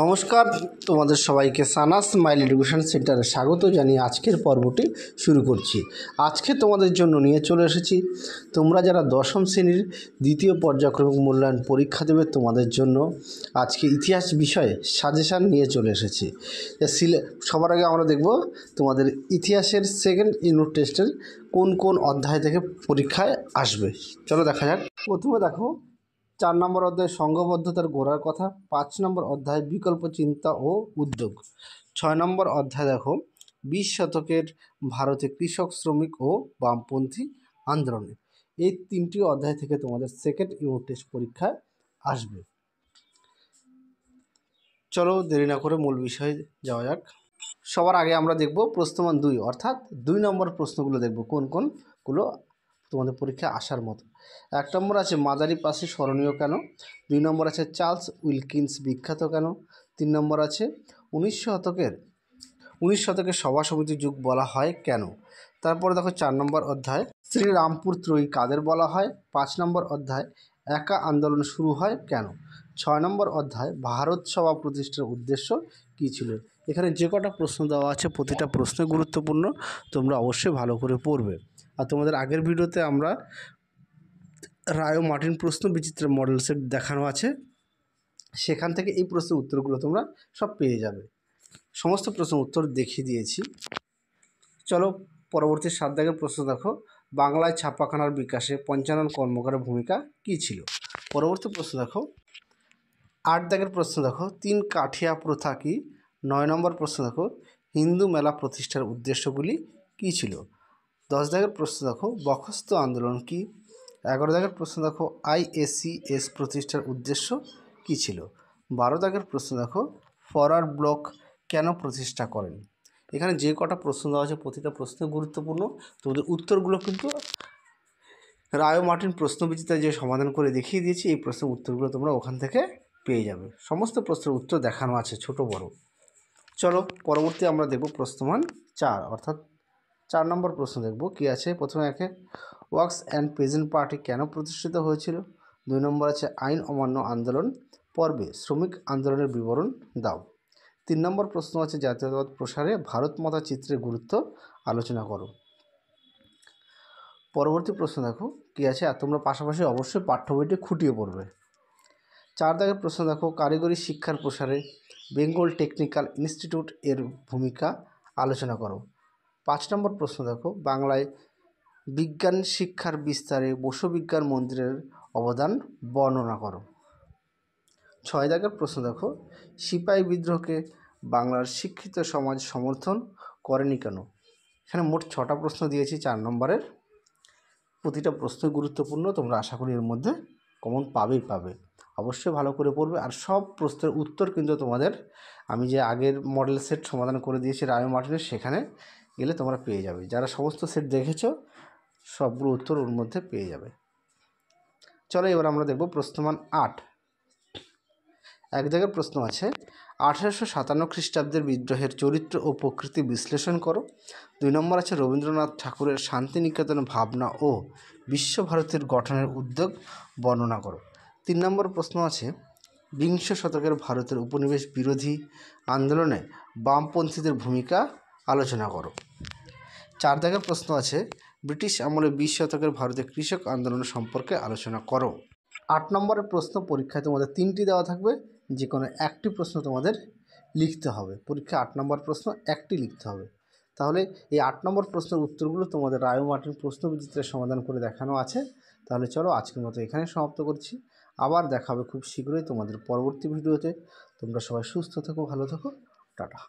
নমস্কার তোমাদের সবাইকে সানাস মাইল এডুকেশন সেন্টারে স্বাগত জানিয়ে আজকের পর্বটি শুরু করছি আজকে তোমাদের জন্য নিয়ে চলে এসেছি তোমরা যারা দশম শ্রেণীর দ্বিতীয় পর্যায়ক্রমিক মূল্যায়ন পরীক্ষা দেবে তোমাদের জন্য আজকে ইতিহাস বিষয়ে সাজেশান নিয়ে চলে এসেছি সিলে সবার আগে আমরা দেখব তোমাদের ইতিহাসের সেকেন্ড ইউনিট টেস্টের কোন কোন অধ্যায় থেকে পরীক্ষায় আসবে চলো দেখা যাক প্রথমে দেখো চার নম্বর অধ্যায় সংঘবদ্ধতার গোড়ার কথা পাঁচ নম্বর অধ্যায় বিকল্প চিন্তা ও উদ্যোগ ছয় নম্বর অধ্যায় দেখো বিশ শতকের ভারতে কৃষক শ্রমিক ও বামপন্থী আন্দোলনে এই তিনটি অধ্যায় থেকে তোমাদের সেকেন্ড ইউনিট টেস্ট পরীক্ষায় আসবে চলো দেরি না করে মূল বিষয়ে যাওয়া যাক সবার আগে আমরা দেখব প্রশ্নমান দুই অর্থাৎ দুই নম্বর প্রশ্নগুলো দেখব কোন কোনগুলো তোমাদের পরীক্ষা আসার মতো এক নম্বর আছে মাদারি পাশে স্মরণীয় কেন দুই নম্বর আছে চার্লস উইলকিন্স বিখ্যাত কেন তিন নম্বর আছে উনিশ শতকের উনিশ শতকের সভা সমিতি যুগ বলা হয় কেন তারপরে দেখো চার নম্বর অধ্যায় শ্রী রামপুর ত্রয়ী কাদের বলা হয় পাঁচ নম্বর অধ্যায় একা আন্দোলন শুরু হয় কেন ছয় নম্বর অধ্যায় ভারত সভা প্রতিষ্ঠার উদ্দেশ্য কী ছিল এখানে যে কটা প্রশ্ন দেওয়া আছে প্রতিটা প্রশ্ন গুরুত্বপূর্ণ তোমরা অবশ্যই ভালো করে পড়বে আর তোমাদের আগের ভিডিওতে আমরা রায় মার্টিন প্রশ্ন বিচিত্র মডেল সেট দেখানো আছে সেখান থেকে এই প্রশ্নের উত্তরগুলো তোমরা সব পেয়ে যাবে সমস্ত প্রশ্ন উত্তর দেখিয়ে দিয়েছি চলো পরবর্তী সাত দাগের প্রশ্ন দেখো বাংলায় ছাপাখানার বিকাশে পঞ্চানন কর্মকারের ভূমিকা কি ছিল পরবর্তী প্রশ্ন দেখো আট দাগের প্রশ্ন দেখো তিন কাঠিয়া প্রথা কি নয় নম্বর প্রশ্ন দেখো হিন্দু মেলা প্রতিষ্ঠার উদ্দেশ্যগুলি কি ছিল দশ দাগের প্রশ্ন দেখো বখস্ত আন্দোলন কি এগারো দাগের প্রশ্ন দেখো আইএসিএস প্রতিষ্ঠার উদ্দেশ্য কি ছিল বারো দাগের প্রশ্ন দেখো ফরার ব্লক কেন প্রতিষ্ঠা করেন এখানে যে কটা প্রশ্ন দেওয়া আছে প্রতিটা প্রশ্ন গুরুত্বপূর্ণ তোমাদের উত্তরগুলো কিন্তু রায় মার্টিন প্রশ্নবিচিতা যে সমাধান করে দেখিয়ে দিয়েছি এই প্রশ্নের উত্তরগুলো তোমরা ওখান থেকে পেয়ে যাবে সমস্ত প্রশ্নের উত্তর দেখানো আছে ছোট বড় চলো পরবর্তী আমরা দেখব প্রশ্নমান চার অর্থাৎ চার নম্বর প্রশ্ন দেখব কি আছে প্রথমে একে ওয়ার্কস অ্যান্ড প্রেজেন্ট পার্টি কেন প্রতিষ্ঠিত হয়েছিল দুই নম্বর আছে আইন অমান্য আন্দোলন পর্বে শ্রমিক আন্দোলনের বিবরণ দাও তিন নম্বর প্রশ্ন আছে জাতীয়তাবাদ প্রসারে ভারত মাতা চিত্রের গুরুত্ব আলোচনা করো পরবর্তী প্রশ্ন দেখো কি আছে আর তোমরা পাশাপাশি অবশ্যই পাঠ্য বইটি খুঁটিয়ে পড়বে চার দাগের প্রশ্ন দেখো কারিগরি শিক্ষার প্রসারে বেঙ্গল টেকনিক্যাল ইনস্টিটিউট এর ভূমিকা আলোচনা করো পাঁচ নম্বর প্রশ্ন দেখো বাংলায় বিজ্ঞান শিক্ষার বিস্তারে বসুবিজ্ঞান মন্দিরের অবদান বর্ণনা করো ছয় দাগের প্রশ্ন দেখো সিপাহী বিদ্রোহকে বাংলার শিক্ষিত সমাজ সমর্থন করেনি কেন এখানে মোট ছটা প্রশ্ন দিয়েছি চার নম্বরের প্রতিটা প্রশ্ন গুরুত্বপূর্ণ তোমরা আশা করি এর মধ্যে কমন পাবেই পাবে অবশ্যই ভালো করে পড়বে আর সব প্রশ্নের উত্তর কিন্তু তোমাদের আমি যে আগের মডেল সেট সমাধান করে দিয়েছি রায় মার্টিনের সেখানে গেলে তোমরা পেয়ে যাবে যারা সমস্ত সেট দেখেছ সবগুলো উত্তর ওর মধ্যে পেয়ে যাবে চলো এবার আমরা দেখব প্রশ্নমান আট এক জায়গায় প্রশ্ন আছে আঠারোশো সাতান্ন খ্রিস্টাব্দের বিদ্রোহের চরিত্র ও প্রকৃতি বিশ্লেষণ করো দুই নম্বর আছে রবীন্দ্রনাথ ঠাকুরের শান্তিনিকেতন ভাবনা ও বিশ্বভারতীর গঠনের উদ্যোগ বর্ণনা করো তিন নম্বর প্রশ্ন আছে বিংশ শতকের ভারতের উপনিবেশ বিরোধী আন্দোলনে বামপন্থীদের ভূমিকা আলোচনা করো চার দাগের প্রশ্ন আছে ব্রিটিশ আমলে বিশ শতকের ভারতের কৃষক আন্দোলন সম্পর্কে আলোচনা করো আট নম্বরের প্রশ্ন পরীক্ষায় তোমাদের তিনটি দেওয়া থাকবে যে কোনো একটি প্রশ্ন তোমাদের লিখতে হবে পরীক্ষা আট নম্বর প্রশ্ন একটি লিখতে হবে তাহলে এই আট নম্বর প্রশ্নের উত্তরগুলো তোমাদের রায় মার্টিন প্রশ্নবিচিত্রে সমাধান করে দেখানো আছে তাহলে চলো আজকের মতো এখানে সমাপ্ত করছি আবার দেখাবে খুব শীঘ্রই তোমাদের পরবর্তী ভিডিওতে তোমরা সবাই সুস্থ থাকো ভালো থাকো টাটা